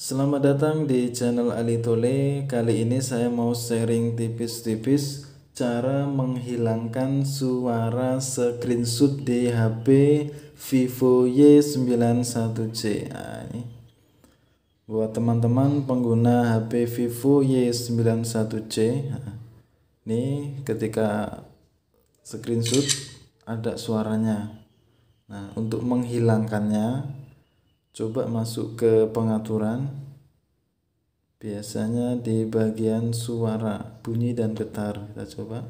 Selamat datang di channel Ali Tole. Kali ini saya mau sharing tipis-tipis cara menghilangkan suara screenshot di HP Vivo Y91C. Ah, ini. Buat teman-teman pengguna HP Vivo Y91C, nah, ini ketika screenshot ada suaranya. Nah, untuk menghilangkannya Coba masuk ke pengaturan. Biasanya di bagian suara, bunyi dan getar. Kita coba.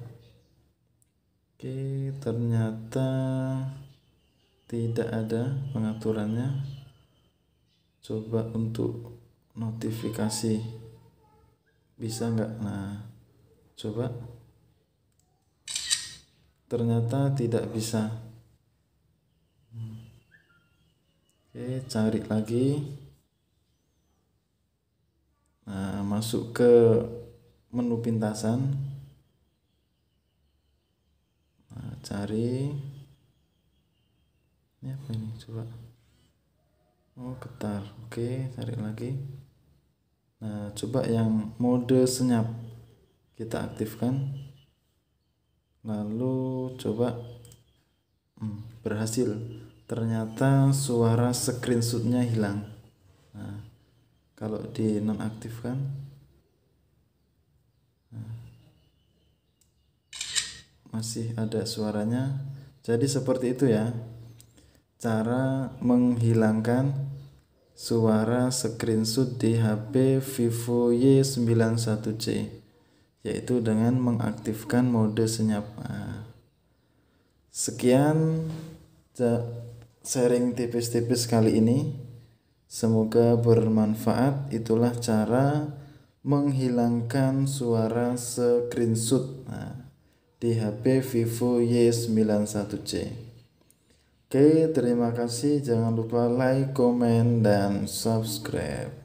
Oke, ternyata tidak ada pengaturannya. Coba untuk notifikasi. Bisa nggak? Nah, coba. Ternyata tidak bisa. Oke, cari lagi. Nah, masuk ke menu pintasan. Nah, cari. Ini apa ini? Coba. Oh, getar. Oke, cari lagi. Nah, coba yang mode senyap kita aktifkan. Lalu coba hmm, berhasil ternyata suara screenshotnya hilang nah, kalau di nonaktifkan nah, masih ada suaranya jadi seperti itu ya cara menghilangkan suara screenshot di HP Vivo Y91C yaitu dengan mengaktifkan mode senyap. Nah, sekian sharing tipis-tipis kali ini. Semoga bermanfaat. Itulah cara menghilangkan suara screenshot nah, di HP Vivo Y91C. Oke, terima kasih. Jangan lupa like, comment, dan subscribe.